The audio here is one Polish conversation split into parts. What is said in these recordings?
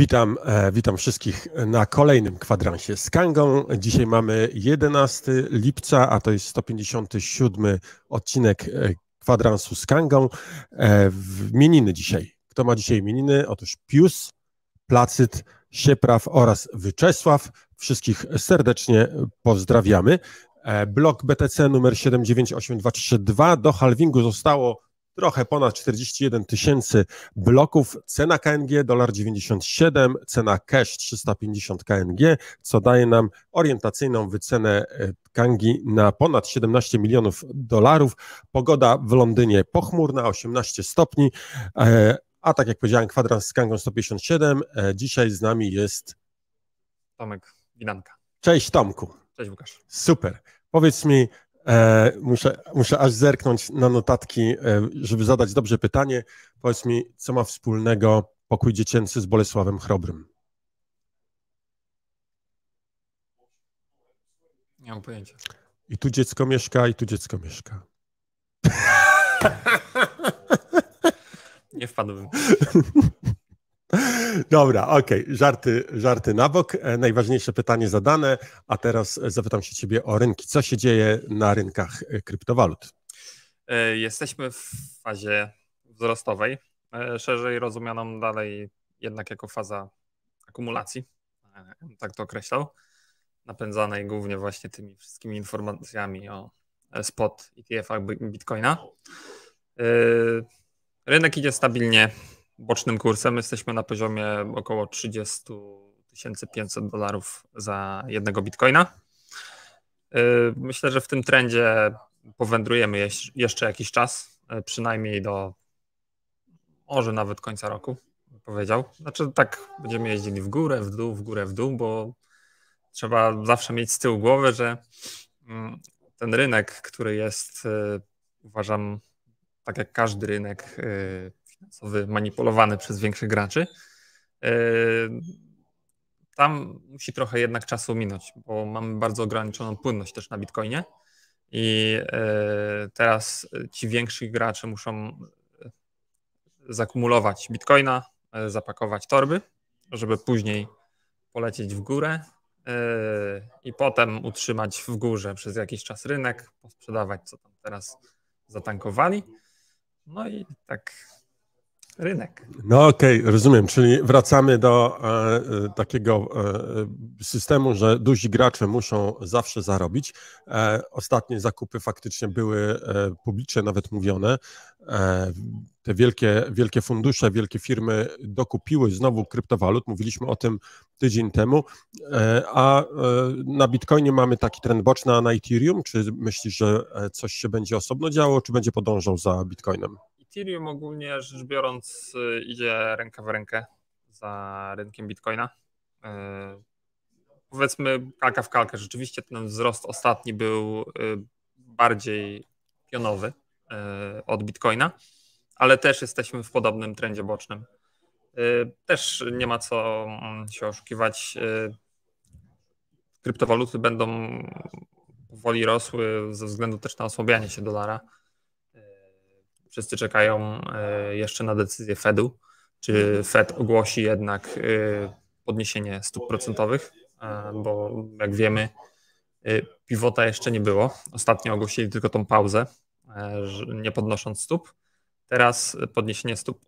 Witam, e, witam wszystkich na kolejnym kwadransie z Kangą. Dzisiaj mamy 11 lipca, a to jest 157 odcinek e, kwadransu z Kangą. E, w Mieniny dzisiaj. Kto ma dzisiaj mieniny? Otóż Pius, Placyt, Siepraw oraz Wyczesław. Wszystkich serdecznie pozdrawiamy. Blok BTC numer 798232. Do halvingu zostało trochę ponad 41 tysięcy bloków. Cena KNG dolar 97, cena cash 350 KNG, co daje nam orientacyjną wycenę e, Kangi na ponad 17 milionów dolarów. Pogoda w Londynie pochmurna, 18 stopni. E, a tak jak powiedziałem, kwadrans z Kangą 157. E, dzisiaj z nami jest Tomek Winanka. Cześć Tomku. Cześć Łukasz. Super. Powiedz mi, E, muszę, muszę aż zerknąć na notatki, e, żeby zadać dobrze pytanie. Powiedz mi, co ma wspólnego pokój dziecięcy z Bolesławem Chrobrym? Nie mam pojęcia. I tu dziecko mieszka, i tu dziecko mieszka. Nie wpadłbym. Dobra, okej, okay. żarty, żarty na bok. E, najważniejsze pytanie zadane, a teraz zapytam się ciebie o rynki. Co się dzieje na rynkach e, kryptowalut? E, jesteśmy w fazie wzrostowej, szerzej rozumianą dalej jednak jako faza akumulacji, tak to określał, napędzanej głównie właśnie tymi wszystkimi informacjami o spot ETF-ach Bitcoina. Rynek idzie stabilnie bocznym kursem jesteśmy na poziomie około 30 500 dolarów za jednego bitcoina. Y, myślę, że w tym trendzie powędrujemy jeszcze jakiś czas, y, przynajmniej do może nawet końca roku, powiedział. Znaczy tak będziemy jeździli w górę, w dół, w górę, w dół, bo trzeba zawsze mieć z tyłu głowy, że mm, ten rynek, który jest, y, uważam, tak jak każdy rynek, co manipulowany przez większych graczy, e, tam musi trochę jednak czasu minąć, bo mamy bardzo ograniczoną płynność też na Bitcoinie i e, teraz ci więksi gracze muszą zakumulować Bitcoina, e, zapakować torby, żeby później polecieć w górę i potem utrzymać w górze przez jakiś czas rynek, posprzedawać co tam teraz zatankowali. No i tak rynek. No okej, okay, rozumiem. Czyli wracamy do e, e, takiego e, systemu, że duzi gracze muszą zawsze zarobić. E, ostatnie zakupy faktycznie były e, publicznie nawet mówione. E, te wielkie, wielkie fundusze, wielkie firmy dokupiły znowu kryptowalut. Mówiliśmy o tym tydzień temu. a na Bitcoinie mamy taki trend boczny, a na Ethereum? Czy myślisz, że coś się będzie osobno działo, czy będzie podążał za Bitcoinem? Ethereum ogólnie rzecz biorąc y, idzie ręka w rękę za rynkiem Bitcoina. Y, powiedzmy kalka w kalkę. Rzeczywiście ten wzrost ostatni był y, bardziej pionowy od Bitcoina, ale też jesteśmy w podobnym trendzie bocznym. Też nie ma co mm, się oszukiwać. Kryptowaluty będą powoli rosły ze względu też na osłabianie się dolara Wszyscy czekają e, jeszcze na decyzję Fedu, czy Fed ogłosi jednak e, podniesienie stóp procentowych, e, bo jak wiemy, pivota jeszcze nie było. Ostatnio ogłosili tylko tą pauzę, nie podnosząc stóp. Teraz podniesienie stóp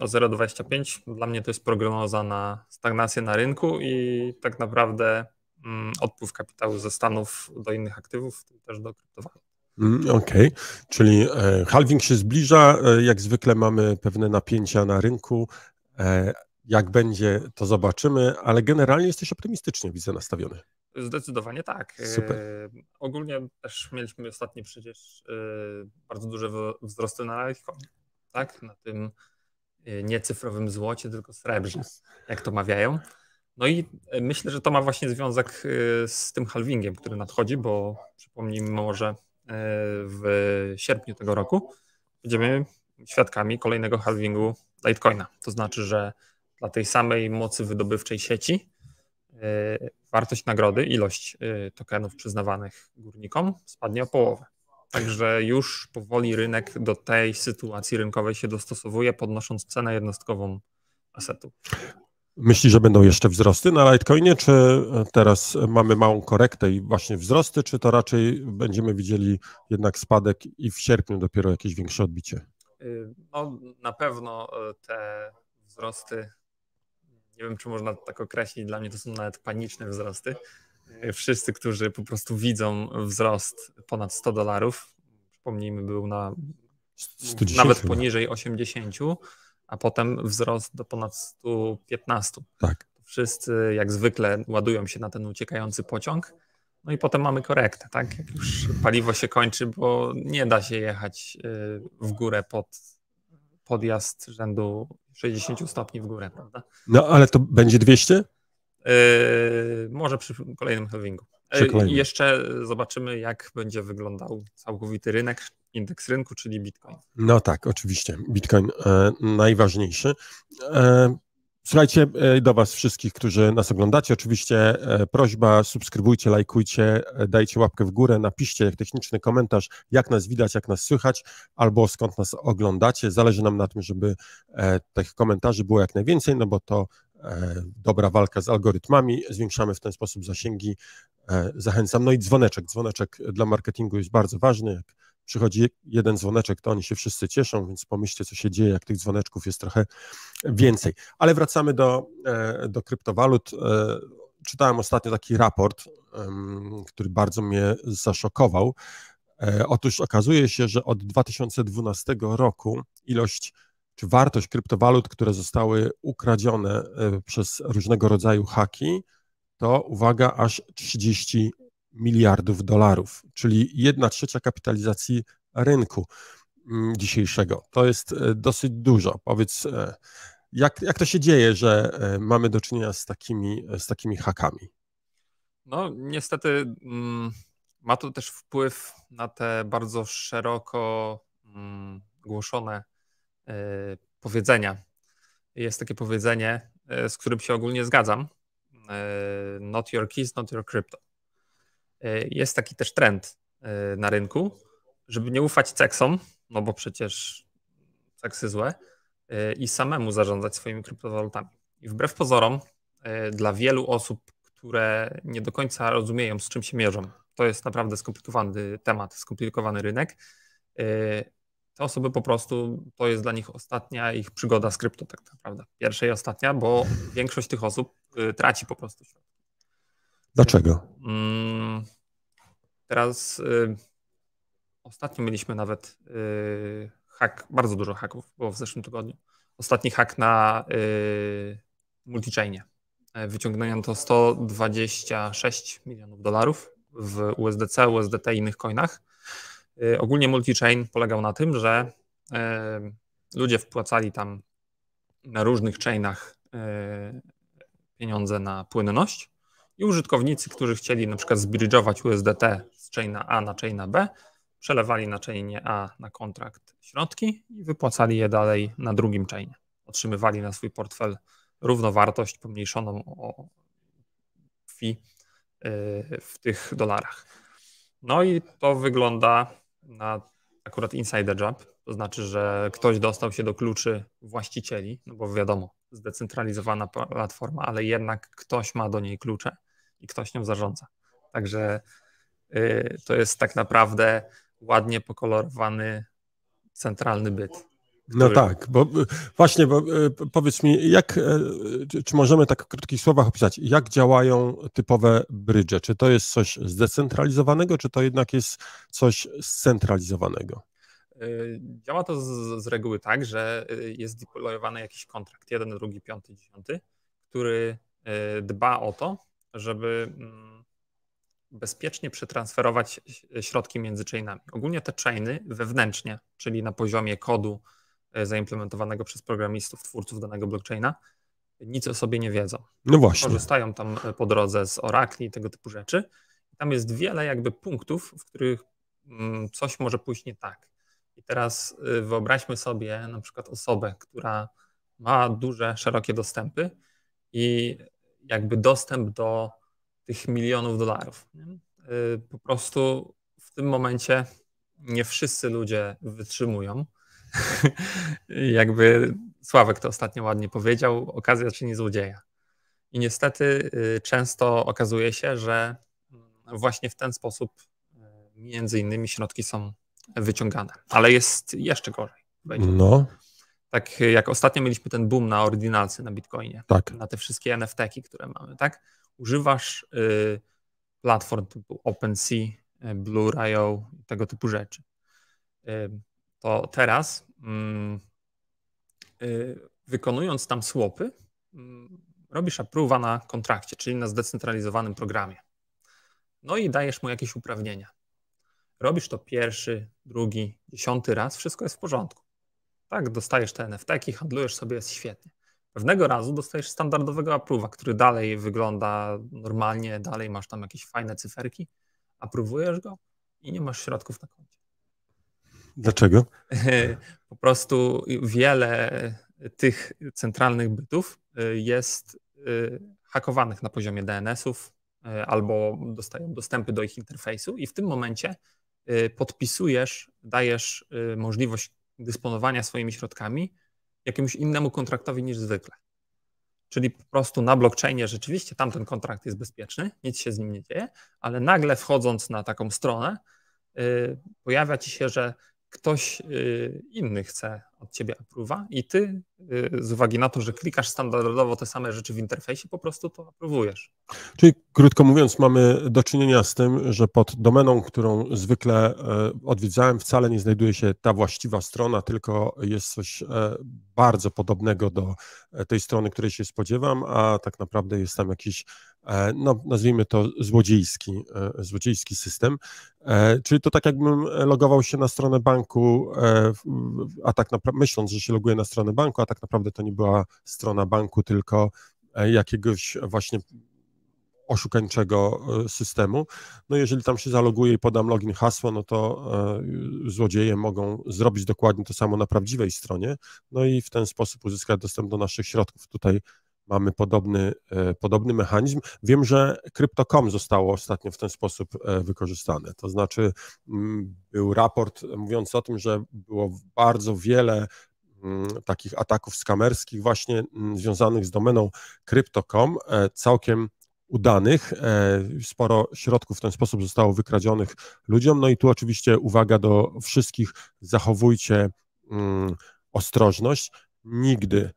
o 0,25 dla mnie to jest prognoza na stagnację na rynku i tak naprawdę mm, odpływ kapitału ze Stanów do innych aktywów, też do kryptowalut. Mm, okej, okay. czyli e, halving się zbliża, e, jak zwykle mamy pewne napięcia na rynku. E, jak będzie, to zobaczymy, ale generalnie jesteś optymistycznie, widzę, nastawiony. Zdecydowanie tak. Super. ogólnie też mieliśmy ostatnio przecież bardzo duże wzrosty na Litecoin, tak? Na tym niecyfrowym nie cyfrowym złocie, tylko srebrze, jak to mawiają. No i myślę, że to ma właśnie związek z tym halvingiem, który nadchodzi, bo przypomnijmy może, E, w sierpniu tego roku będziemy świadkami kolejnego halvingu Litecoina. To znaczy, że dla tej samej mocy wydobywczej sieci e, wartość nagrody, ilość e, tokenów przyznawanych górnikom spadnie o połowę. Także już powoli rynek do tej sytuacji rynkowej się dostosowuje, podnosząc cenę jednostkową asetu. Myśli, że będą jeszcze wzrosty na Litecoinie, czy teraz mamy małą korektę i właśnie wzrosty, czy to raczej będziemy widzieli jednak spadek i w sierpniu dopiero jakieś większe odbicie? Y, no, na pewno y, te wzrosty, nie wiem czy można tak określić, dla mnie to są nawet paniczne wzrosty. Y, wszyscy, którzy po prostu widzą wzrost ponad 100 dolarów, przypomnijmy, był na 110. nawet poniżej 80, a potem wzrost do ponad 115. Tak. Wszyscy jak zwykle ładują się na ten uciekający pociąg. No i potem mamy korektę, tak? Jak już paliwo się kończy, bo nie da się jechać y, w górę pod podjazd rzędu 60 stopni w górę, prawda? No ale to będzie 200? Yy, może przy kolejnym halvingu. I y, jeszcze zobaczymy, jak będzie wyglądał całkowity rynek, indeks rynku, czyli Bitcoin. No tak, oczywiście. Bitcoin e, najważniejszy. E, słuchajcie, e, do Was wszystkich, którzy nas oglądacie, oczywiście e, prośba, subskrybujcie, lajkujcie, e, dajcie łapkę w górę, napiszcie techniczny komentarz, jak nas widać, jak nas słychać, albo skąd nas oglądacie. Zależy nam na tym, żeby e, tych komentarzy było jak najwięcej, no bo to dobra walka z algorytmami, zwiększamy w ten sposób zasięgi. Zachęcam. No i dzwoneczek. Dzwoneczek dla marketingu jest bardzo ważny. Jak przychodzi jeden dzwoneczek, to oni się wszyscy cieszą, więc pomyślcie, co się dzieje, jak tych dzwoneczków jest trochę więcej. Ale wracamy do, e, do kryptowalut. E, czytałem ostatnio taki raport, który bardzo mnie zaszokował. E, otóż okazuje się, że od 2012 roku ilość czy wartość kryptowalut, które zostały ukradzione przez różnego rodzaju haki, to uwaga, aż 30 miliardów dolarów, czyli 1 trzecia kapitalizacji rynku mm, dzisiejszego. To jest e, dosyć dużo. Powiedz, e, jak, jak to się dzieje, że e, mamy do czynienia z takimi, z takimi hakami? No, niestety mm, ma to też wpływ na te bardzo szeroko mm, głoszone powiedzenia. Jest takie powiedzenie, z którym się ogólnie zgadzam. Not your keys, not your crypto. E, jest taki też trend e, na rynku, żeby nie ufać ceksom, no bo przecież ceksy złe, e, i samemu zarządzać swoimi kryptowalutami. I wbrew pozorom, dla wielu osób, które nie do końca rozumieją, z czym się mierzą, to jest naprawdę skomplikowany temat, skomplikowany rynek. Te osoby po prostu to jest dla nich ostatnia ich przygoda z krypto, tak naprawdę. Pierwsza i ostatnia, bo większość tych osób traci po prostu środki. Dlaczego? Mm, Teraz y, ostatnio mieliśmy nawet y, bardzo dużo haków było w zeszłym tygodniu. Ostatni hak na y, multichainie. E, to 126 milionów dolarów w USDC, USDT i innych coinach. Y, ogólnie multichain polegał na tym, że y, ludzie wpłacali tam na różnych chainach e, pieniądze na płynność i użytkownicy, którzy chcieli na przykład zbridżować USDT z chaina A na chaina B, przelewali na chainie A na kontrakt środki i wypłacali je dalej na drugim chainie. Otrzymywali na swój portfel równowartość pomniejszoną o fee y, w tych dolarach. No i to wygląda na akurat insider job, to znaczy, że ktoś dostał się do kluczy właścicieli, no bo wiadomo, zdecentralizowana platforma, ale jednak ktoś ma do niej klucze i ktoś nią zarządza. Także y, to jest tak naprawdę ładnie pokolorowany centralny byt. Który... No tak, bo y, właśnie, bo y, powiedz mi, jak, czy możemy tak w krótkich słowach opisać, jak działają typowe brydże? Czy to jest coś zdecentralizowanego, czy to jednak jest coś scentralizowanego? Działa to z, z reguły tak, że jest deployowany jakiś kontrakt, jeden, drugi, piąty, dziesiąty, który dba o to, żeby mm, bezpiecznie przetransferować środki między chainami. Ogólnie te chainy wewnętrznie, czyli na poziomie kodu e, zaimplementowanego przez programistów, twórców danego blockchaina, nic o sobie nie wiedzą. No właśnie. Korzystają tam e, po drodze z orakli i tego typu rzeczy. Tam jest wiele jakby punktów, w których mm, coś może pójść nie tak. I teraz e, wyobraźmy sobie na przykład osobę, która ma duże, szerokie dostępy i jakby dostęp do tych milionów dolarów. Mhm. Y, po prostu w tym momencie nie wszyscy ludzie wytrzymują. jakby Sławek to ostatnio ładnie powiedział, okazja czyni złodzieja. I niestety y, często okazuje się, że właśnie w ten sposób y, między innymi środki są wyciągane. Ale jest jeszcze gorzej. Będzie. No, tak y, jak ostatnio mieliśmy ten boom na ordynację na Bitcoinie, tak. na te wszystkie nft które mamy, tak? Używasz y, platform typu OpenSea, y, Blur.io, tego typu rzeczy. Y, to teraz mm, y, wykonując tam słopy, mm, robisz approve'a na kontrakcie, czyli na zdecentralizowanym programie. No i dajesz mu jakieś uprawnienia. Robisz to pierwszy, drugi, dziesiąty raz, wszystko jest w porządku tak, dostajesz te NFT, handlujesz sobie, jest świetnie. Pewnego razu dostajesz standardowego approva, który dalej wygląda normalnie, dalej masz tam jakieś fajne cyferki, apruwujesz go i nie masz środków na koncie. Dlaczego? po prostu wiele tych centralnych bytów y, jest y, hakowanych na poziomie DNS-ów y, albo dostają dostępy do ich interfejsu i w tym momencie podpisujesz, dajesz możliwość dysponowania swoimi środkami jakiemuś innemu kontraktowi niż zwykle. Czyli po prostu na blockchainie rzeczywiście tamten kontrakt jest bezpieczny, nic się z nim nie dzieje, ale nagle wchodząc na taką stronę, yy, pojawia ci się, że ktoś y, inny chce od ciebie approve'a i ty y, z uwagi na to, że klikasz standardowo te same rzeczy w interfejsie, po prostu to aprobujesz. Czyli krótko mówiąc, mamy do czynienia z tym, że pod domeną, którą zwykle e, odwiedzałem, wcale nie znajduje się ta właściwa strona, tylko jest coś e, bardzo podobnego do e, tej strony, której się spodziewam, a tak naprawdę jest tam jakiś E, no, nazwijmy to złodziejski, e, złodziejski system. E, czyli to tak jakbym logował się na stronę banku, a tak naprawdę, myśląc, że się loguję na stronę banku, a tak naprawdę to nie była strona banku, tylko jakiegoś właśnie oszukańczego systemu. No jeżeli tam się zaloguję i podam login hasło, no to złodzieje mogą zrobić dokładnie to samo na prawdziwej stronie, no i w ten sposób uzyskać dostęp do naszych środków. Tutaj mamy podobny, e, podobny mechanizm. Wiem, że Crypto.com zostało ostatnio w ten sposób e, wykorzystane. To znaczy, mm, był raport mówiący o tym, że było bardzo wiele mm, takich ataków skamerskich, właśnie mm, związanych z domeną Crypto.com, e, całkiem udanych. Sporo środków w ten sposób zostało wykradzionych ludziom. No i tu oczywiście uwaga do wszystkich: zachowujcie ostrożność. Nigdy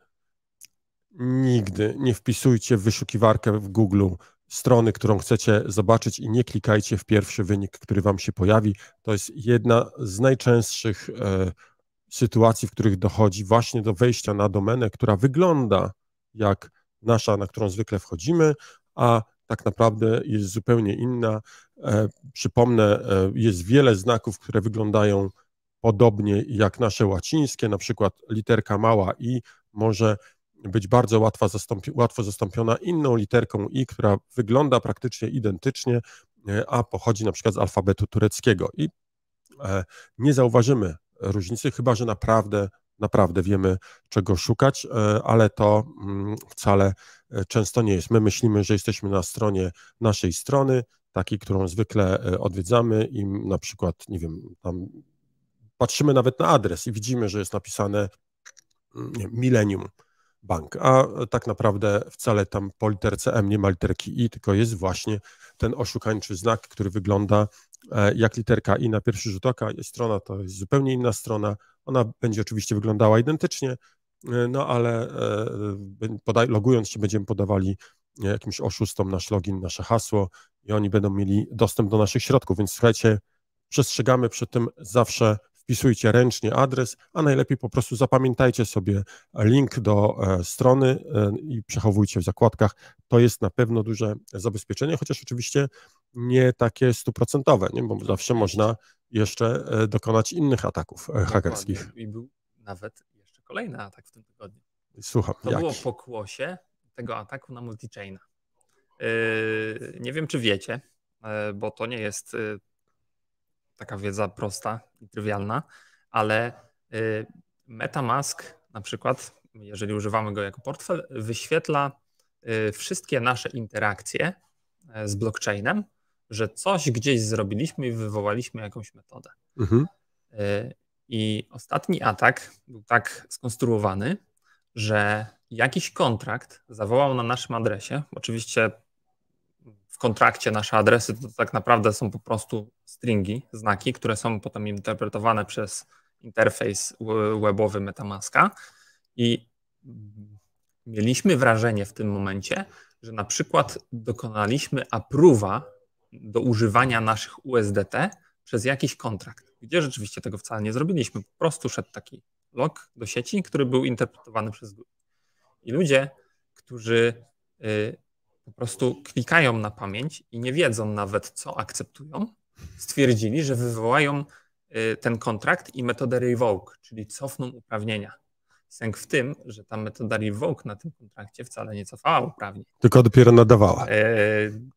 nigdy nie wpisujcie w wyszukiwarkę w Google strony, którą chcecie zobaczyć i nie klikajcie w pierwszy wynik, który Wam się pojawi. To jest jedna z najczęstszych e, sytuacji, w których dochodzi właśnie do wejścia na domenę, która wygląda jak nasza, na którą zwykle wchodzimy, a tak naprawdę jest zupełnie inna. E, przypomnę, e, jest wiele znaków, które wyglądają podobnie jak nasze łacińskie, na przykład literka mała i może być bardzo łatwa zastąpi, łatwo zastąpiona inną literką i, która wygląda praktycznie identycznie, e, a pochodzi na przykład z alfabetu tureckiego. I e, nie zauważymy różnicy, chyba że naprawdę, naprawdę wiemy, czego szukać, e, ale to mm, wcale często nie jest. My myślimy, że jesteśmy na stronie naszej strony, takiej, którą zwykle odwiedzamy i na przykład, nie wiem, tam patrzymy nawet na adres i widzimy, że jest napisane mm, nie, bank. A tak naprawdę wcale tam po literce M nie ma literki I, tylko jest właśnie ten oszukańczy znak, który wygląda e, jak literka I na pierwszy rzut oka. Strona to jest zupełnie inna strona. Ona będzie oczywiście wyglądała identycznie, e, no ale e, logując się będziemy podawali jakimś oszustom nasz login, nasze hasło i oni będą mieli dostęp do naszych środków, więc słuchajcie, przestrzegamy przed tym zawsze wpisujcie ręcznie adres, a najlepiej po prostu zapamiętajcie sobie link do e, strony e, i przechowujcie w zakładkach. To jest na pewno duże zabezpieczenie, chociaż oczywiście nie takie stuprocentowe, nie? bo zawsze można jeszcze e, dokonać innych ataków Dokładnie. hakerskich. I był nawet jeszcze kolejny atak w tym tygodniu. Słucham. To jaki? było pokłosie tego ataku na multichaina. nie wiem, czy wiecie, bo to nie jest taka wiedza prosta i trywialna, ale y, MetaMask na przykład, jeżeli używamy go jako portfel, wyświetla y, wszystkie nasze interakcje e, z blockchainem, że coś gdzieś zrobiliśmy i wywołaliśmy jakąś metodę. Mhm. Y, I ostatni atak był tak skonstruowany, że jakiś kontrakt zawołał na naszym adresie. Oczywiście w kontrakcie nasze adresy to tak naprawdę są po prostu stringi, znaki, które są potem interpretowane przez interfejs webowy Metamaska i mieliśmy wrażenie w tym momencie, że na przykład dokonaliśmy apruwa do używania naszych USDT przez jakiś kontrakt, gdzie rzeczywiście tego wcale nie zrobiliśmy. Po prostu szedł taki log do sieci, który był interpretowany przez ludzi. I ludzie, którzy y, po prostu klikają na pamięć i nie wiedzą nawet, co akceptują, stwierdzili, że wywołają y, ten kontrakt i metodę revoke, czyli cofną uprawnienia. Sęk w tym, że ta metoda revoke na tym kontrakcie wcale nie cofała uprawnień. Tylko dopiero nadawała. E,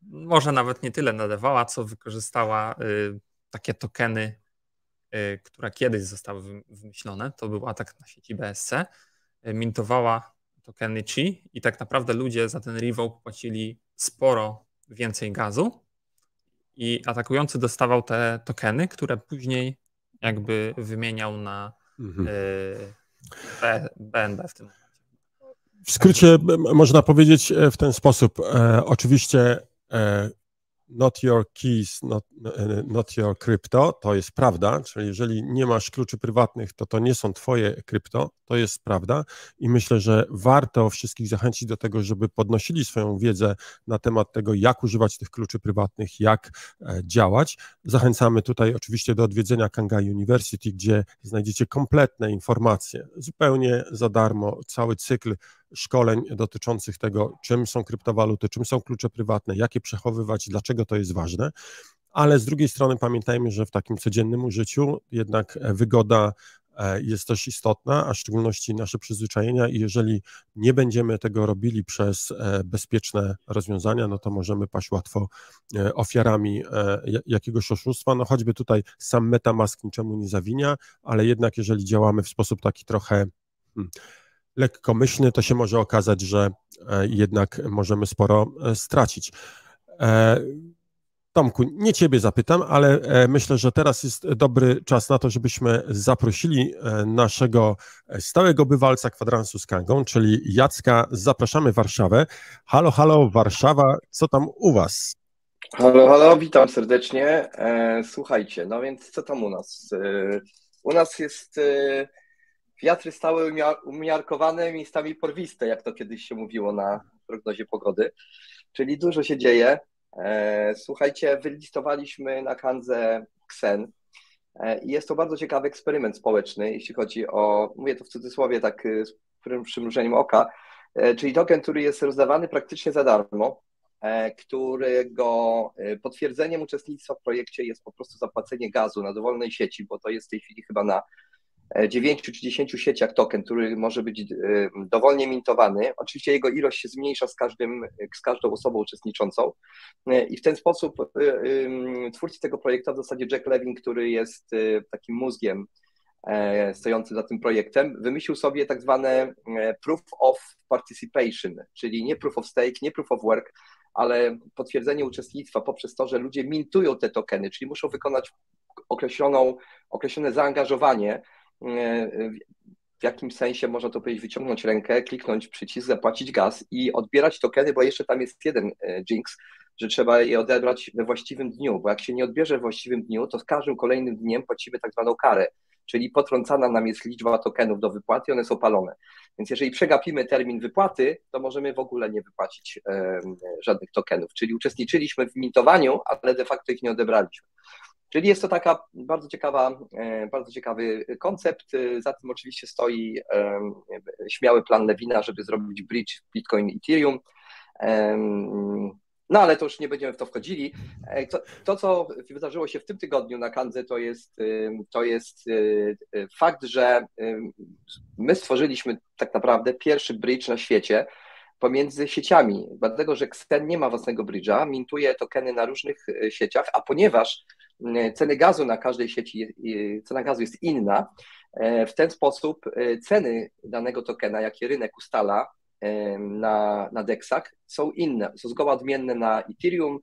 może nawet nie tyle nadawała, co wykorzystała e, takie tokeny, e, które kiedyś zostały wymyślone. To był atak na sieci BSC. E, mintowała Chi i tak naprawdę ludzie za ten revoke płacili sporo więcej gazu i atakujący dostawał te tokeny, które później jakby wymieniał na mhm. y, e, BNB w tym momencie. W skrócie można powiedzieć e, w ten sposób. E, oczywiście e, not your keys, not, not your crypto, to jest prawda, czyli jeżeli nie masz kluczy prywatnych, to to nie są twoje krypto, to jest prawda i myślę, że warto wszystkich zachęcić do tego, żeby podnosili swoją wiedzę na temat tego, jak używać tych kluczy prywatnych, jak e, działać. Zachęcamy tutaj oczywiście do odwiedzenia Kangai University, gdzie znajdziecie kompletne informacje, zupełnie za darmo, cały cykl szkoleń dotyczących tego, czym są kryptowaluty, czym są klucze prywatne, jak je przechowywać, dlaczego to jest ważne. Ale z drugiej strony pamiętajmy, że w takim codziennym użyciu jednak e, wygoda e, jest też istotna, a w szczególności nasze przyzwyczajenia i jeżeli nie będziemy tego robili przez e, bezpieczne rozwiązania, no to możemy paść łatwo ofiarami jakiegoś oszustwa. No choćby tutaj sam MetaMask niczemu nie zawinia, ale jednak jeżeli działamy w sposób taki trochę hmm, lekkomyślny, to się może okazać, że e, jednak możemy sporo e, stracić. E, Tomku, nie Ciebie zapytam, ale myślę, że teraz jest dobry czas na to, żebyśmy zaprosili naszego stałego bywalca kwadransu z Kangą, czyli Jacka. Zapraszamy Warszawę. Halo, halo, Warszawa, co tam u Was? Halo, halo, witam serdecznie. Słuchajcie, no więc co tam u nas? U nas jest wiatry stały umiarkowane, miejscami porwiste, jak to kiedyś się mówiło na prognozie pogody. Czyli dużo się dzieje. E, słuchajcie, wylistowaliśmy na Kandze Ksen. E, I jest to bardzo ciekawy eksperyment społeczny, jeśli chodzi o, mówię to w cudzysłowie tak e, z przymrużeniem oka, czyli token, który jest rozdawany praktycznie za darmo, którego potwierdzeniem uczestnictwa w projekcie jest po prostu zapłacenie gazu na dowolnej sieci, bo to jest w tej chwili chyba na 9 e, czy 10 sieciach token, który może być e, dowolnie mintowany. Oczywiście jego ilość się zmniejsza z, każdym, z każdą osobą uczestniczącą e, i w ten sposób twórcy tego projektu, w zasadzie Jack Levin, który jest takim mózgiem stojący za tym projektem, wymyślił sobie tak zwane proof of participation, czyli nie proof of stake, nie proof of work, ale potwierdzenie uczestnictwa poprzez to, że ludzie mintują te tokeny, czyli muszą wykonać określoną, określone zaangażowanie w jakim sensie można to powiedzieć, wyciągnąć rękę, kliknąć przycisk, zapłacić gaz i odbierać tokeny, bo jeszcze tam jest jeden e, jinx, że trzeba je odebrać we właściwym dniu, bo jak się nie odbierze w właściwym dniu, to z każdym kolejnym dniem płacimy tak zwaną karę, czyli potrącana nam jest liczba tokenów do wypłaty, one są palone. Więc jeżeli przegapimy termin wypłaty, to możemy w ogóle nie wypłacić e, żadnych tokenów, czyli uczestniczyliśmy w mintowaniu, ale de facto ich nie odebraliśmy. Czyli jest to taka bardzo ciekawa, e, bardzo ciekawy koncept. Za tym oczywiście stoi e, śmiały plan Lewina, żeby zrobić bridge Bitcoin Ethereum. E, no ale to już nie będziemy w to wchodzili. To, to, co wydarzyło się w tym tygodniu na Kandze, to jest, to jest fakt, że my stworzyliśmy tak naprawdę pierwszy bridge na świecie pomiędzy sieciami, dlatego że Xen nie ma własnego bridge'a, mintuje tokeny na różnych sieciach, a ponieważ E, ceny gazu na każdej sieci, cena gazu jest inna. E, w ten sposób e, ceny danego tokena, jakie rynek ustala na, na DEXach, są inne, są zgoła odmienne na Ethereum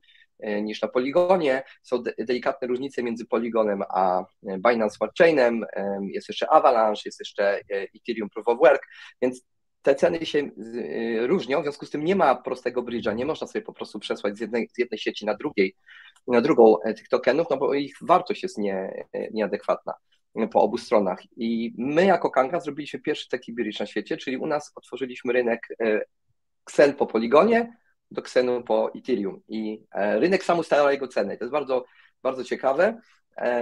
niż na poligonie. Są delikatne różnice między poligonem a Binance Smart Chainem, jest jeszcze Avalanche, jest jeszcze Ethereum Proof of Work, więc te ceny się y, różnią, w związku z tym nie ma prostego bridge'a, nie można sobie po prostu przesłać z jednej, z jednej sieci na drugiej, na drugą e, tych tokenów, no bo ich wartość jest nie, e, nieadekwatna e, po obu stronach. I my jako Kanga zrobiliśmy pierwszy taki bridge na świecie, czyli u nas otworzyliśmy rynek Xen po Poligonie do Xenu po Ethereum i rynek sam ustala jego cenę. To jest bardzo, bardzo ciekawe.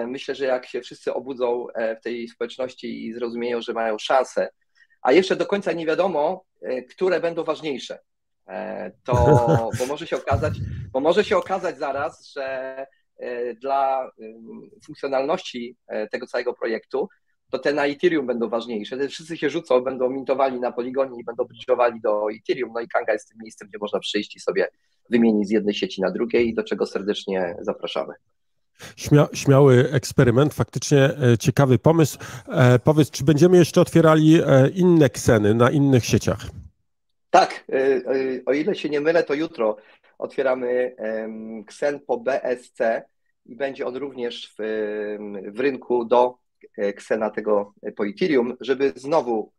Myślę, że jak się wszyscy obudzą w tej społeczności i zrozumieją, że mają szansę a jeszcze do końca nie wiadomo, e, które będą ważniejsze. E, to, bo może się okazać, bo może się okazać zaraz, że e, dla funkcjonalności tego całego projektu, to te na Ethereum będą ważniejsze. Te wszyscy się rzucą, będą mintowali na poligonie i będą bridge'owali do Ethereum. No i Kanga jest tym miejscem, gdzie można przyjść i sobie wymienić z jednej sieci na drugiej, do czego serdecznie zapraszamy. Śmia śmiały eksperyment, faktycznie e, ciekawy pomysł. E, powiedz, czy będziemy jeszcze otwierali e, inne kseny na innych sieciach? Tak, e, o ile się nie mylę, to jutro otwieramy ksen po BSC i będzie on również w, w rynku do ksena tego po Ethereum, żeby znowu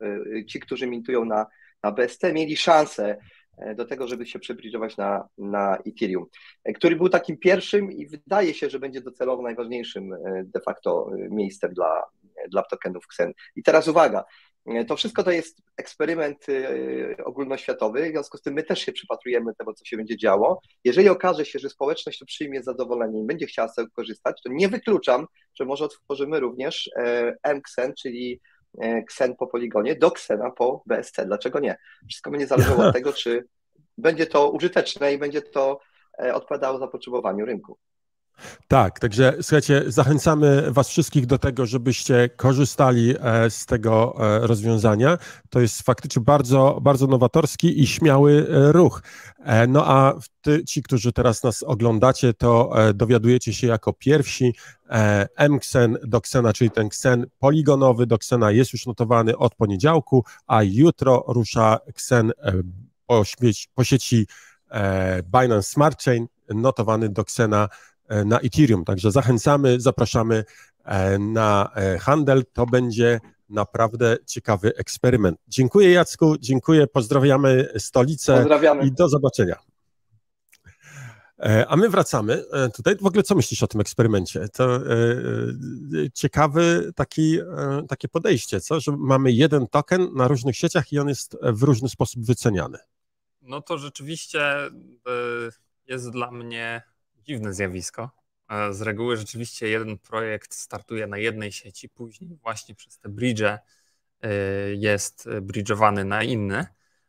ci, którzy mintują na, na BSC, mieli szansę E, do tego, żeby się przebridżować na, na Ethereum, e, który był takim pierwszym i wydaje się, że będzie docelowo najważniejszym e, de facto miejscem dla, dla tokenów Xen. I teraz uwaga, to wszystko to jest eksperyment ogólnoświatowy, w związku z tym my też się przypatrujemy temu, co się będzie działo. Jeżeli okaże się, że społeczność to przyjmie zadowoleniem, i będzie chciała z tego korzystać, to nie wykluczam, że może otworzymy również MXN, czyli E, ksen po poligonie do Ksena po BSC. Dlaczego nie? Wszystko będzie zależało od tego, czy będzie to użyteczne i będzie to e, odpowiadało zapotrzebowaniu rynku. Tak, także słuchajcie, zachęcamy Was wszystkich do tego, żebyście korzystali e, z tego e, rozwiązania. To jest faktycznie bardzo, bardzo nowatorski i śmiały e, ruch. No a ty, ci, którzy teraz nas oglądacie, to dowiadujecie się jako pierwsi mxen do czyli ten ksen poligonowy do jest już notowany od poniedziałku, a jutro rusza ksen po, śmieci, po sieci Binance Smart Chain notowany do E, na Ethereum. Także zachęcamy, zapraszamy e, na e, handel. To będzie naprawdę ciekawy eksperyment. Dziękuję Jacku, dziękuję, pozdrawiamy stolicę pozdrawiamy. i do zobaczenia. A my wracamy tutaj. W ogóle co myślisz o tym eksperymencie? To ciekawy taki, takie podejście, co? że mamy jeden token na różnych sieciach i on jest w różny sposób wyceniany. No to rzeczywiście jest dla mnie dziwne zjawisko. E, z reguły rzeczywiście jeden projekt startuje na jednej sieci, później właśnie przez te bridge e, jest bridge'owany na inny.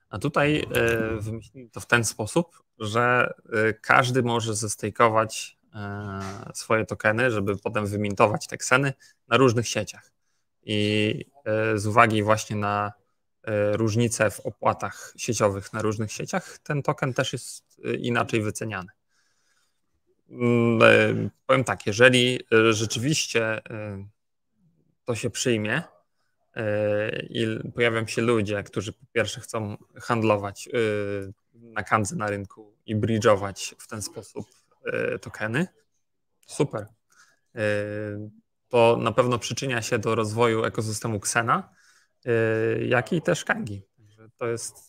A tutaj e, wymyślili to w ten sposób, że każdy może zestejkować swoje tokeny, żeby potem wymintować te kseny na różnych sieciach. I z uwagi właśnie na różnice w opłatach sieciowych na różnych sieciach, ten token też jest inaczej wyceniany. Mm, e, powiem tak, jeżeli e, rzeczywiście e, to się przyjmie i pojawią się ludzie, którzy po pierwsze chcą handlować na kandze na rynku i bridge'ować w ten sposób tokeny, super. To na pewno przyczynia się do rozwoju ekosystemu Xena, jak i też Kangi. To jest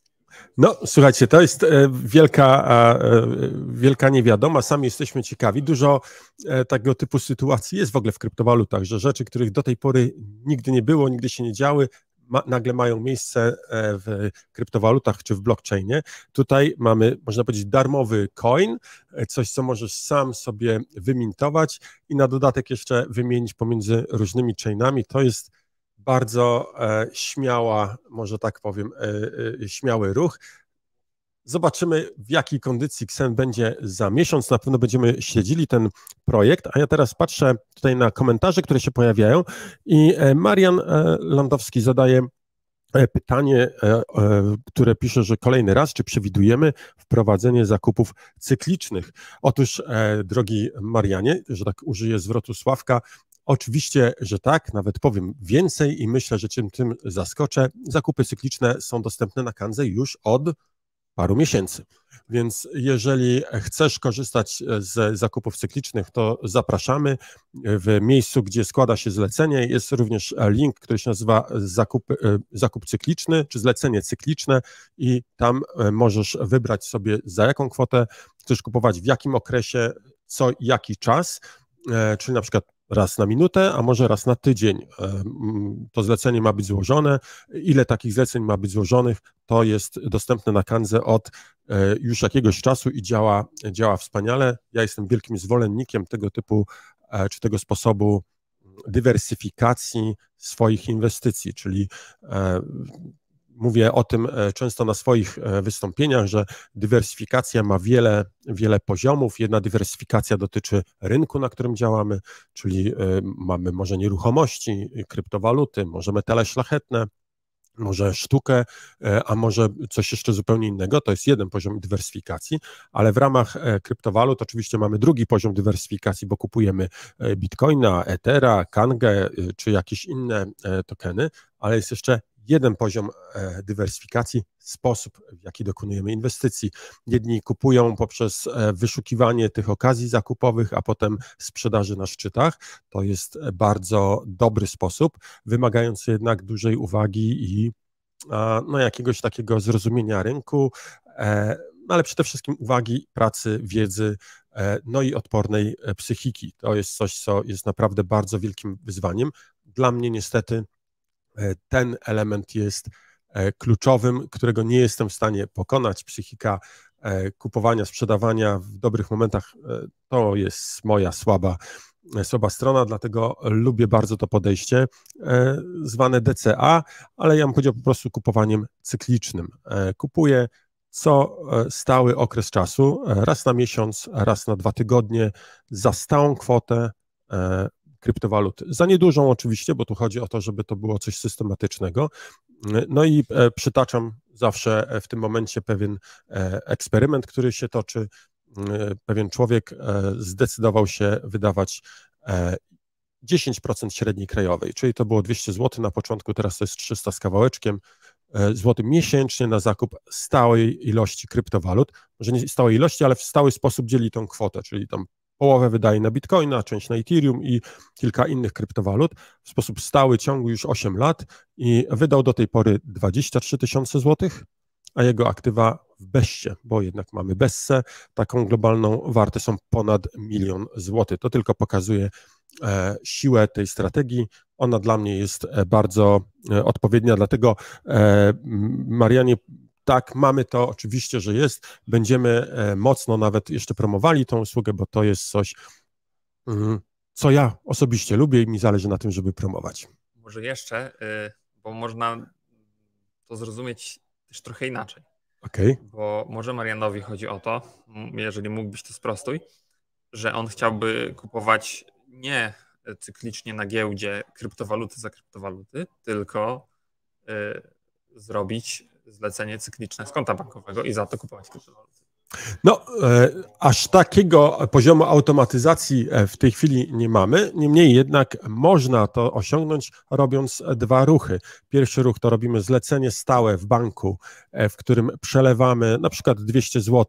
no, słuchajcie, to jest e, wielka, e, wielka niewiadoma. Sami jesteśmy ciekawi. Dużo e, tego typu sytuacji jest w ogóle w kryptowalutach, że rzeczy, których do tej pory nigdy nie było, nigdy się nie działy, ma, nagle mają miejsce w kryptowalutach czy w blockchainie. Tutaj mamy, można powiedzieć, darmowy coin, coś, co możesz sam sobie wymintować i na dodatek jeszcze wymienić pomiędzy różnymi chainami. To jest bardzo e, śmiała, może tak powiem, e, e, śmiały ruch. Zobaczymy, w jakiej kondycji Xen będzie za miesiąc. Na pewno będziemy śledzili ten projekt. A ja teraz patrzę tutaj na komentarze, które się pojawiają. I Marian Landowski zadaje pytanie, które pisze, że kolejny raz, czy przewidujemy wprowadzenie zakupów cyklicznych? Otóż, drogi Marianie, że tak użyję zwrotu Sławka, Oczywiście, że tak, nawet powiem więcej i myślę, że czym tym zaskoczę. Zakupy cykliczne są dostępne na Kandze już od paru miesięcy. Więc jeżeli chcesz korzystać e, z zakupów cyklicznych, to zapraszamy. W miejscu, gdzie składa się zlecenie, jest również link, który się nazywa zakup, e, zakup cykliczny czy zlecenie cykliczne, i tam e, możesz wybrać sobie, za jaką kwotę chcesz kupować, w jakim okresie, co jaki czas. Czyli na przykład raz na minutę, a może raz na tydzień. E, to zlecenie ma być złożone. Ile takich zleceń ma być złożonych, to jest dostępne na kandze od e, już jakiegoś czasu i działa, działa wspaniale. Ja jestem wielkim zwolennikiem tego typu e, czy tego sposobu dywersyfikacji swoich inwestycji, czyli mówię o tym e, często na swoich e, wystąpieniach, że dywersyfikacja ma wiele, wiele poziomów. Jedna dywersyfikacja dotyczy rynku, na którym działamy, czyli e, mamy może nieruchomości, kryptowaluty, może metale szlachetne, może sztukę, a może coś jeszcze zupełnie innego. To jest jeden poziom dywersyfikacji, ale w ramach kryptowalut oczywiście mamy drugi poziom dywersyfikacji, bo kupujemy bitcoina, ethera, kangę czy jakieś inne tokeny, ale jest jeszcze jeden poziom e, dywersyfikacji, sposób, w jaki dokonujemy inwestycji. Jedni kupują poprzez e, wyszukiwanie tych okazji zakupowych, a potem sprzedaży na szczytach. To jest e, bardzo dobry sposób, wymagający jednak dużej uwagi i no, jakiegoś takiego zrozumienia rynku, no, ale przede wszystkim uwagi, pracy, wiedzy, no i odpornej psychiki. To jest coś, co jest naprawdę bardzo wielkim wyzwaniem. Dla mnie niestety E, ten element jest e, kluczowym, którego nie jestem w stanie pokonać. Psychika e, kupowania, sprzedawania w dobrych momentach to jest moja słaba, słaba strona, dlatego lubię bardzo to podejście zwane DCA, ale ja bym powiedział po prostu kupowaniem cyklicznym. Kupuję co stały okres czasu, raz na miesiąc, raz na dwa tygodnie, za stałą kwotę kryptowalut. Za niedużą oczywiście, bo tu chodzi o to, żeby to było coś systematycznego. No i e, przytaczam zawsze e, w tym momencie pewien e, eksperyment, który się toczy. Mm, pewien człowiek zdecydował się wydawać 10% średniej krajowej, czyli to było 200 zł na początku, teraz to jest 300 z kawałeczkiem złotym miesięcznie na zakup stałej ilości kryptowalut. Może nie stałej ilości, ale w stały sposób dzieli tą kwotę, czyli tam połowę wydaje na bitcoina, część na Ethereum i kilka innych kryptowalut w sposób stały, ciągły już 8 lat i wydał do tej pory 23 tysiące złotych, a jego aktywa w beście, bo jednak mamy Bessę, taką globalną, warte są ponad milion złotych. To tylko pokazuje e, siłę tej strategii. Ona dla mnie jest e, bardzo e, odpowiednia, dlatego e, Marianie tak, mamy to, oczywiście, że jest. Będziemy e, mocno nawet jeszcze promowali tą usługę, bo to jest coś, mm, co ja osobiście lubię i mi zależy na tym, żeby promować. Może jeszcze, y, bo można to zrozumieć też trochę inaczej. Okay. Bo może Marianowi chodzi o to, jeżeli mógłbyś to sprostuj, że on chciałby kupować nie cyklicznie na giełdzie kryptowaluty za kryptowaluty, tylko y, zrobić zlecenie cykliczne z konta bankowego i za to kupować kryptowaluty. No, e, aż takiego poziomu automatyzacji e, w tej chwili nie mamy. Niemniej jednak można to osiągnąć, robiąc dwa ruchy. Pierwszy ruch to robimy zlecenie stałe w banku, e, w którym przelewamy na przykład 200 zł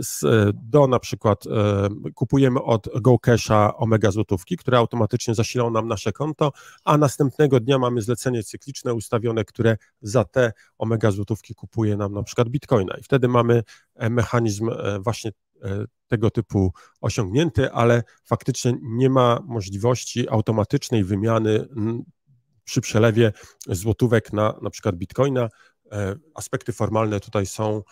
z, e, e, do na przykład e, kupujemy od GoCasha Omega złotówki, które automatycznie zasilą nam nasze konto, a następnego dnia mamy zlecenie cykliczne ustawione, które za te Omega złotówki kupuje nam na przykład Bitcoina i wtedy mamy mechanizm właśnie tego typu osiągnięty, ale faktycznie nie ma możliwości automatycznej wymiany przy przelewie złotówek na na przykład bitcoina. Aspekty formalne tutaj są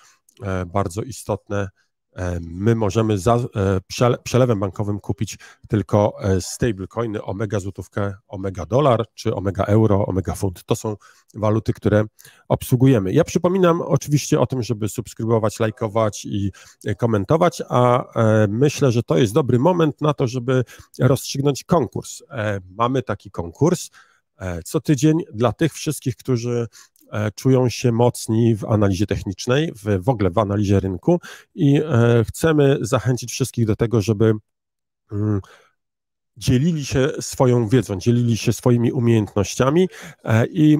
E, bardzo istotne. E, my możemy za, e, przelewem bankowym kupić tylko stablecoiny, omega złotówkę, omega dolar, czy omega euro, omega funt. To są waluty, które obsługujemy. Ja przypominam oczywiście o tym, żeby subskrybować, lajkować i komentować, a myślę, że to jest dobry moment na to, żeby rozstrzygnąć konkurs. Mamy taki konkurs co tydzień dla tych wszystkich, którzy E, czują się mocni w analizie technicznej, w, w ogóle w analizie rynku i e, chcemy zachęcić wszystkich do tego, żeby mm, dzielili się swoją wiedzą, dzielili się swoimi umiejętnościami e, i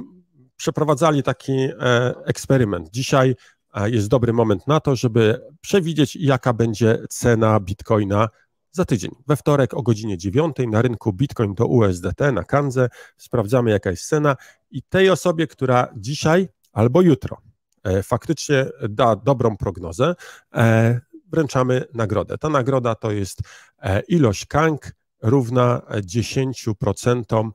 przeprowadzali taki eksperyment. Dzisiaj jest dobry moment na to, żeby przewidzieć, jaka będzie cena bitcoina za tydzień. We wtorek o godzinie 9 na rynku Bitcoin do USDT na Kanze sprawdzamy jaka jest cena i tej osobie, która dzisiaj albo jutro e, faktycznie da dobrą prognozę, e, wręczamy nagrodę. Ta nagroda to jest e, ilość kank równa 10%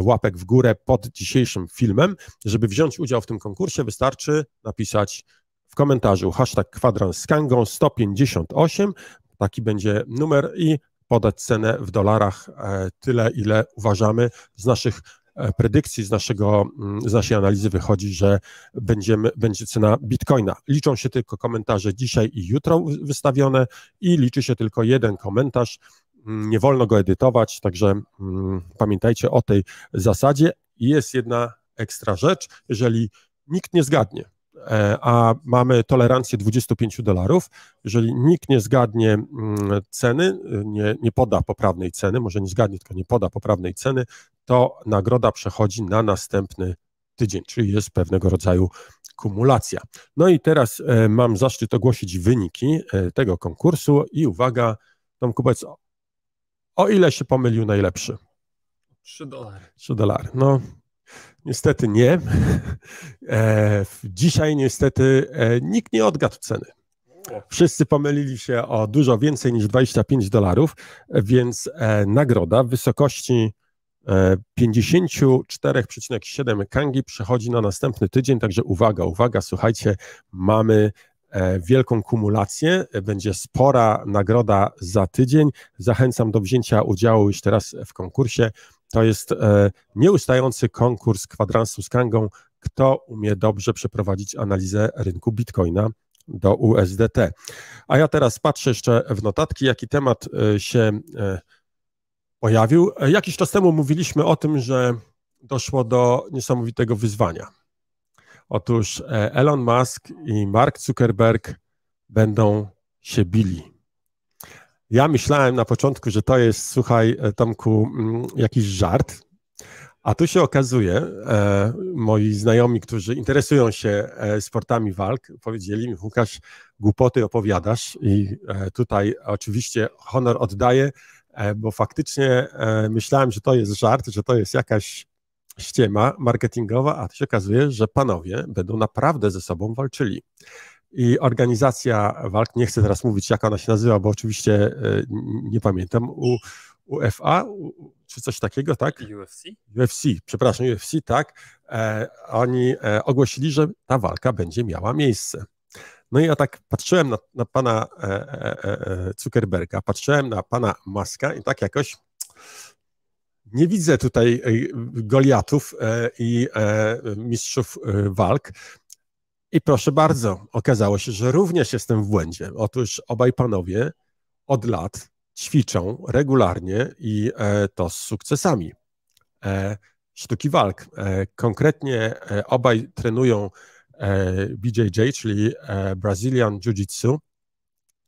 łapek w górę pod dzisiejszym filmem. Żeby wziąć udział w tym konkursie, wystarczy napisać w komentarzu hashtag kwadrans z kangą 158, Taki będzie numer i podać cenę w dolarach e, tyle, ile uważamy z naszych e, predykcji, z, naszego, mm, z naszej analizy wychodzi, że będziemy, będzie cena bitcoina. Liczą się tylko komentarze dzisiaj i jutro wystawione i liczy się tylko jeden komentarz. Mm, nie wolno go edytować, także mm, pamiętajcie o tej zasadzie. I jest jedna ekstra rzecz, jeżeli nikt nie zgadnie, E, a mamy tolerancję 25 dolarów. Jeżeli nikt nie zgadnie mm, ceny, nie, nie poda poprawnej ceny, może nie zgadnie, tylko nie poda poprawnej ceny, to nagroda przechodzi na następny tydzień, czyli jest pewnego rodzaju kumulacja. No i teraz e, mam zaszczyt ogłosić wyniki e, tego konkursu i uwaga, Tom Kubec, o ile się pomylił najlepszy? 3 dolary. 3 dolary, no Niestety nie. E, dzisiaj niestety e, nikt nie odgadł ceny. Wszyscy pomylili się o dużo więcej niż 25 dolarów, więc e, nagroda w wysokości 54,7 kangi przechodzi na następny tydzień, także uwaga, uwaga, słuchajcie, mamy wielką kumulację, będzie spora nagroda za tydzień. Zachęcam do wzięcia udziału już teraz w konkursie. To jest e, nieustający konkurs kwadransu z Kangą, kto umie dobrze przeprowadzić analizę rynku bitcoina do USDT. A ja teraz patrzę jeszcze w notatki, jaki temat e, się e, pojawił. Jakiś czas temu mówiliśmy o tym, że doszło do niesamowitego wyzwania. Otóż Elon Musk i Mark Zuckerberg będą się bili ja myślałem na początku, że to jest, słuchaj, e, Tomku, mm, jakiś żart, a tu się okazuje, e, moi znajomi, którzy interesują się e, sportami walk, powiedzieli mi, Łukasz, głupoty opowiadasz i e, tutaj oczywiście honor oddaję, e, bo faktycznie e, myślałem, że to jest żart, że to jest jakaś ściema marketingowa, a tu się okazuje, że panowie będą naprawdę ze sobą walczyli. I organizacja walk, nie chcę teraz mówić, jak ona się nazywa, bo oczywiście e, nie pamiętam, U, UFA czy coś takiego, tak? UFC? UFC, przepraszam, UFC, tak. E, oni e, ogłosili, że ta walka będzie miała miejsce. No i ja tak patrzyłem na, na pana Zuckerberga, patrzyłem na pana Maska i tak jakoś nie widzę tutaj Goliatów i mistrzów walk. I proszę bardzo, okazało się, że również jestem w błędzie. Otóż obaj panowie od lat ćwiczą regularnie i e, to z sukcesami. E, sztuki walk. E, konkretnie obaj trenują BJJ, czyli Brazilian Jiu-Jitsu,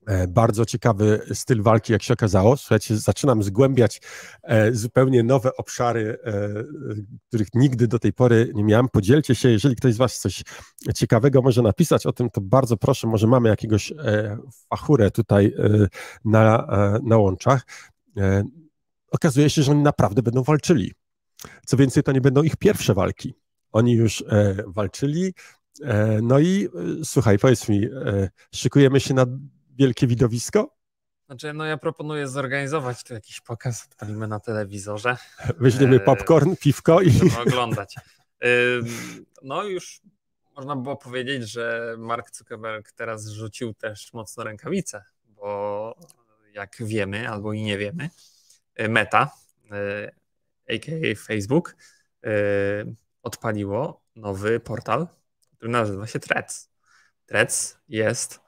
E, bardzo ciekawy styl walki, jak się okazało. Słuchajcie, zaczynam zgłębiać e, zupełnie nowe obszary, e, których nigdy do tej pory nie miałem. Podzielcie się, jeżeli ktoś z Was coś ciekawego może napisać o tym, to bardzo proszę, może mamy jakiegoś fachurę tutaj na, na łączach. Okazuje się, że oni naprawdę będą walczyli. Co więcej, to nie będą ich pierwsze walki. Oni już walczyli. No i słuchaj, powiedz mi, szykujemy się na wielkie widowisko? Znaczy, no ja proponuję zorganizować tu jakiś pokaz, odpalimy na telewizorze. Weźmiemy e, popcorn, piwko i... oglądać. E, no już można było powiedzieć, że Mark Zuckerberg teraz rzucił też mocno rękawice, bo jak wiemy albo i nie wiemy, e, Meta, a.k.a. Facebook, odpaliło nowy portal, który nazywa się Threads. Threads jest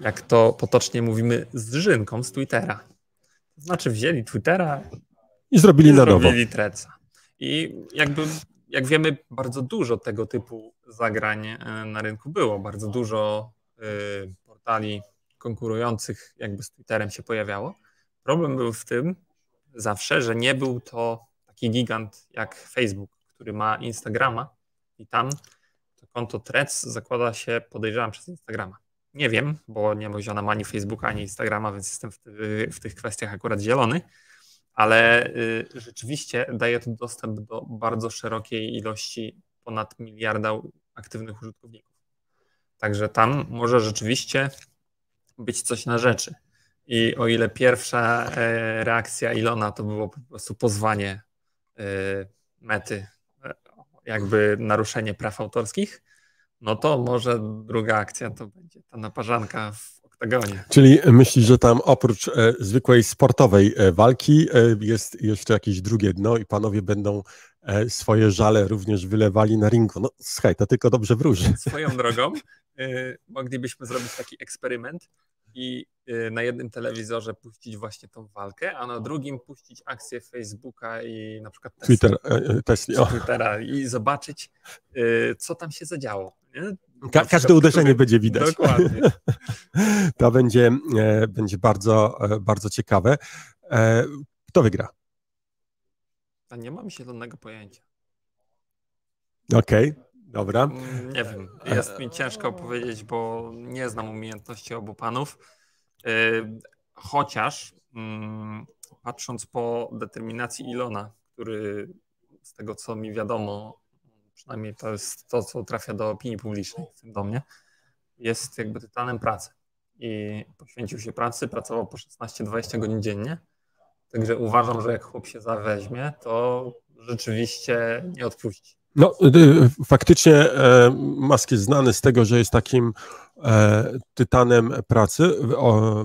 jak to potocznie mówimy, z żynką z Twittera. To znaczy wzięli Twittera i zrobili i na nowo. Zrobili treca. I jakby, jak wiemy, bardzo dużo tego typu zagrań e, na rynku było. Bardzo dużo y, portali konkurujących jakby z Twitterem się pojawiało. Problem był w tym zawsze, że nie był to taki gigant jak Facebook, który ma Instagrama i tam to konto Threads zakłada się, podejrzewam, przez Instagrama. Nie wiem, bo nie woziona ma ani Facebooka, ani Instagrama, więc jestem w, w tych kwestiach akurat zielony, ale y, rzeczywiście daje to dostęp do bardzo szerokiej ilości ponad miliarda aktywnych użytkowników. Także tam może rzeczywiście być coś na rzeczy. I o ile pierwsza e, reakcja Ilona to było po prostu pozwanie e, mety, e, jakby naruszenie praw autorskich, no to może druga akcja to będzie ta naparzanka w oktagonie. Czyli myślisz, że tam oprócz e, zwykłej sportowej e, walki e, jest jeszcze jakieś drugie dno i panowie będą E, swoje żale również wylewali na ringu. No słuchaj, to tylko dobrze wróży. Swoją drogą e, moglibyśmy zrobić taki eksperyment i e, na jednym telewizorze puścić właśnie tą walkę, a na drugim puścić akcję Facebooka i na przykład Tesla, Twitter, Twittera i zobaczyć, co tam się zadziało. Ka każde znaczy, uderzenie który... będzie widać. Dokładnie. to będzie, będzie bardzo, bardzo ciekawe. Kto wygra? A nie mam zielonego pojęcia. Okej, okay, dobra. Nie wiem, jest mi ciężko powiedzieć, bo nie znam umiejętności obu panów. Y, chociaż mm, patrząc po determinacji Ilona, który z tego co mi wiadomo, przynajmniej to jest to, co trafia do opinii publicznej, w tym do mnie, jest jakby tytanem pracy. I poświęcił się pracy, pracował po 16-20 godzin dziennie Także uważam, że jak chłop się zaweźmie, to rzeczywiście nie odpuści. No, y, y, faktycznie e, Mask jest znany z tego, że jest takim e, tytanem pracy.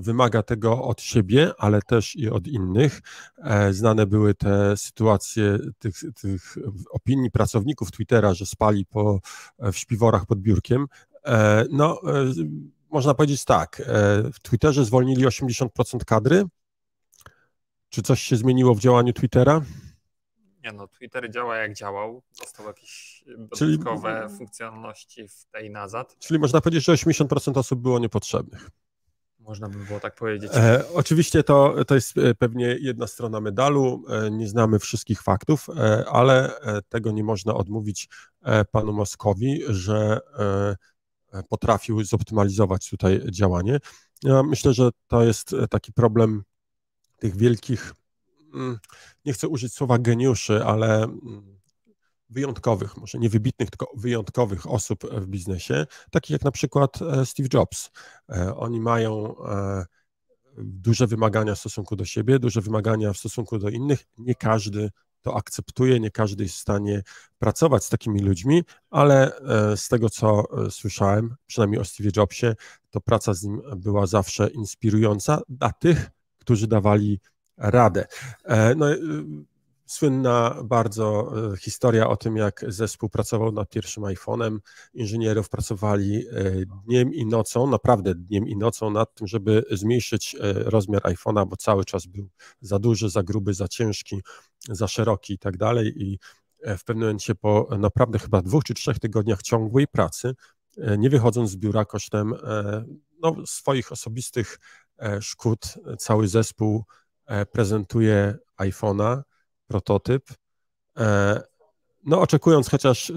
wymaga tego od siebie, ale też i od innych. E, znane były te sytuacje tych, tych opinii pracowników Twittera, że spali po, w śpiworach pod biurkiem. E, no, można powiedzieć tak, w Twitterze zwolnili 80% kadry, czy coś się zmieniło w działaniu Twittera? Nie no, Twitter działa jak działał. Dostał jakieś e, dodatkowe czyli, funkcjonalności w tej nazad. Czyli można powiedzieć, że 80% osób było niepotrzebnych. Można by było tak powiedzieć. E, oczywiście to, to jest e, pewnie jedna strona medalu. E, nie znamy wszystkich faktów, e, ale e, tego nie można odmówić panu Moskowi, że potrafił zoptymalizować tutaj działanie. Ja myślę, że to jest taki problem tych wielkich, mm, nie chcę użyć słowa geniuszy, ale mm, wyjątkowych, może nie wybitnych, tylko wyjątkowych osób w biznesie, takich jak na przykład e, Steve Jobs. E, oni mają e, duże wymagania w stosunku do siebie, duże wymagania w stosunku do innych. Nie każdy to akceptuje, nie każdy jest w stanie pracować z takimi ludźmi, ale z tego co słyszałem, przynajmniej o Steve Jobsie, to praca z nim była zawsze inspirująca dla tych, którzy dawali radę. E, no, e, słynna bardzo e, historia o tym, jak zespół pracował nad pierwszym iPhone'em. Inżynierów pracowali dniem i nocą, naprawdę dniem i nocą nad tym, żeby zmniejszyć rozmiar iPhone'a, bo cały czas był za duży, za gruby, za ciężki, za szeroki i tak dalej. I w pewnym momencie po naprawdę chyba dwóch czy trzech tygodniach ciągłej pracy, nie wychodząc z biura kosztem no, swoich osobistych E, Szkód, e, cały zespół e, prezentuje iPhone'a, prototyp. No, oczekując chociaż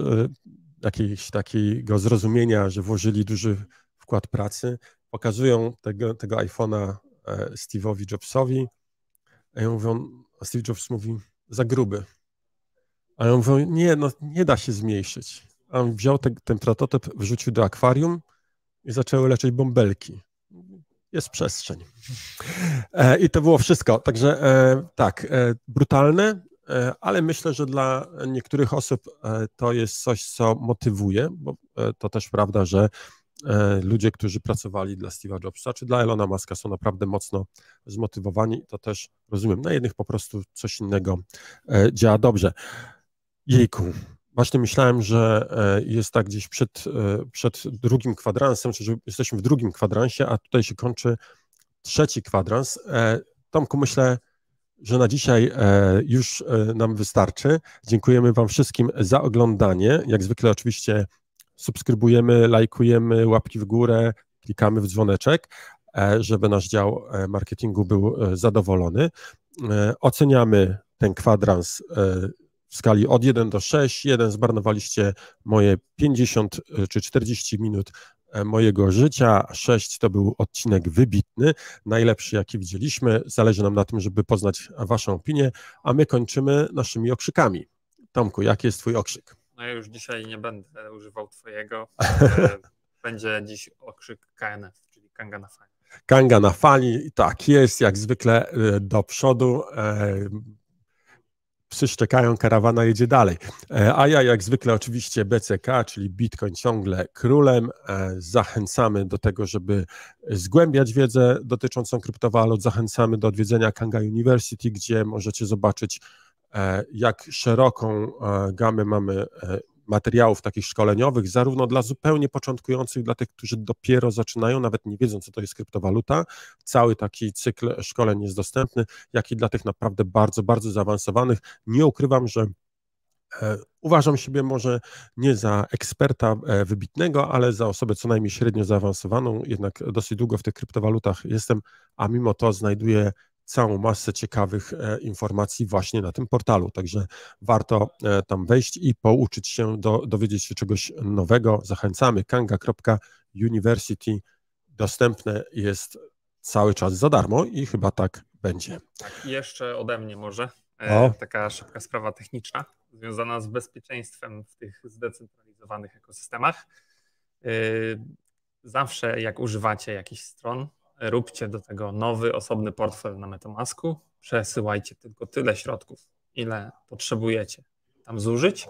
jakiegoś takiego zrozumienia, że włożyli duży wkład pracy, pokazują tego, tego iPhone'a Steve'owi Jobsowi. A ja mówią, a Steve Jobs mówi, za gruby. A ja mówi: nie, no nie da się zmniejszyć. A on wziął te, ten prototyp, wrzucił do akwarium i zaczęły leczyć bąbelki jest przestrzeń. E, I to było wszystko. Także e, tak, e, brutalne, ale myślę, że dla niektórych osób to jest coś, co motywuje, bo to też prawda, że ludzie, którzy pracowali dla Steve'a Jobsa czy dla Elona Muska są naprawdę mocno zmotywowani, to też rozumiem. Na jednych po prostu coś innego działa dobrze. Jejku, Właśnie myślałem, że e, jest tak gdzieś przed, e, przed drugim kwadransem, czy że jesteśmy w drugim kwadransie, a tutaj się kończy trzeci kwadrans. E, Tomku, myślę, że na dzisiaj już nam wystarczy. Dziękujemy Wam wszystkim za oglądanie. Jak zwykle oczywiście subskrybujemy, lajkujemy, łapki w górę, klikamy w dzwoneczek, żeby nasz dział marketingu był zadowolony. Oceniamy ten kwadrans w skali od 1 do 6. 1 zmarnowaliście moje 50 e, czy 40 minut e, mojego życia. 6 to był odcinek wybitny, najlepszy jaki widzieliśmy. Zależy nam na tym, żeby poznać Waszą opinię, a my kończymy naszymi okrzykami. Tomku, jaki jest Twój okrzyk? No ja już dzisiaj nie będę używał Twojego. E, będzie dziś okrzyk KNF, czyli Kanga na fali. Kanga na fali, tak jest, jak zwykle do przodu psy szczekają, karawana jedzie dalej. E, a ja jak zwykle oczywiście BCK, czyli Bitcoin ciągle królem. E, zachęcamy do tego, żeby zgłębiać wiedzę dotyczącą kryptowalut. Zachęcamy do odwiedzenia Kanga University, gdzie możecie zobaczyć e, jak szeroką gamę mamy materiałów takich szkoleniowych, zarówno dla zupełnie początkujących, dla tych, którzy dopiero zaczynają, nawet nie wiedzą, co to jest kryptowaluta. Cały taki cykl szkoleń jest dostępny, jak i dla tych naprawdę bardzo, bardzo zaawansowanych. Nie ukrywam, że e, Uważam siebie może nie za eksperta e, wybitnego, ale za osobę co najmniej średnio zaawansowaną, jednak dosyć długo w tych kryptowalutach jestem, a mimo to znajduję całą masę ciekawych e, informacji właśnie na tym portalu. Także warto e, tam wejść i pouczyć się, do, dowiedzieć się czegoś nowego. Zachęcamy. kanga.university dostępne jest cały czas za darmo i chyba tak będzie. Tak, jeszcze ode mnie może e, o. taka szybka sprawa techniczna związana z bezpieczeństwem w tych zdecentralizowanych ekosystemach. Zawsze jak używacie jakichś stron, róbcie do tego nowy, osobny portfel na Metamasku, przesyłajcie tylko tyle środków, ile potrzebujecie tam zużyć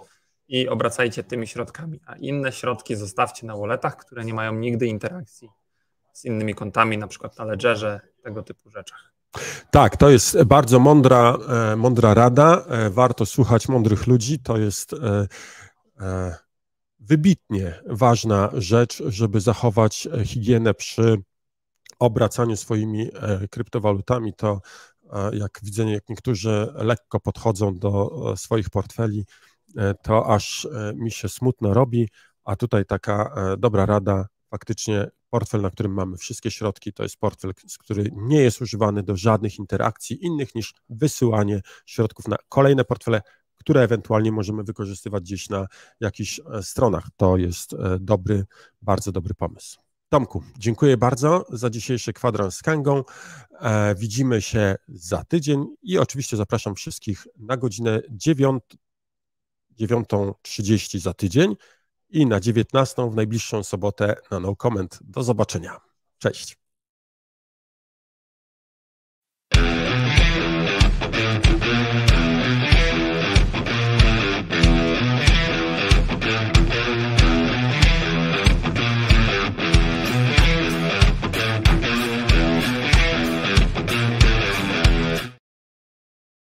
i obracajcie tymi środkami, a inne środki zostawcie na walletach, które nie mają nigdy interakcji z innymi kontami, na przykład na Ledgerze, tego typu rzeczach. Tak, to jest bardzo mądra, e, mądra rada. E, warto słuchać mądrych ludzi. To jest e, wybitnie ważna rzecz, żeby zachować higienę przy obracaniu swoimi e, kryptowalutami, to e, jak widzę, jak niektórzy lekko podchodzą do e, swoich portfeli, to aż mi się smutno robi, a tutaj taka dobra rada, faktycznie portfel, na którym mamy wszystkie środki, to jest portfel, który nie jest używany do żadnych interakcji innych niż wysyłanie środków na kolejne portfele, które ewentualnie możemy wykorzystywać gdzieś na jakichś stronach. To jest dobry, bardzo dobry pomysł. Tomku, dziękuję bardzo za dzisiejszy kwadrans z Kangą. E, widzimy się za tydzień i oczywiście zapraszam wszystkich na godzinę 9, 9.30 za tydzień i na 19 w najbliższą sobotę na No Comment. Do zobaczenia. Cześć.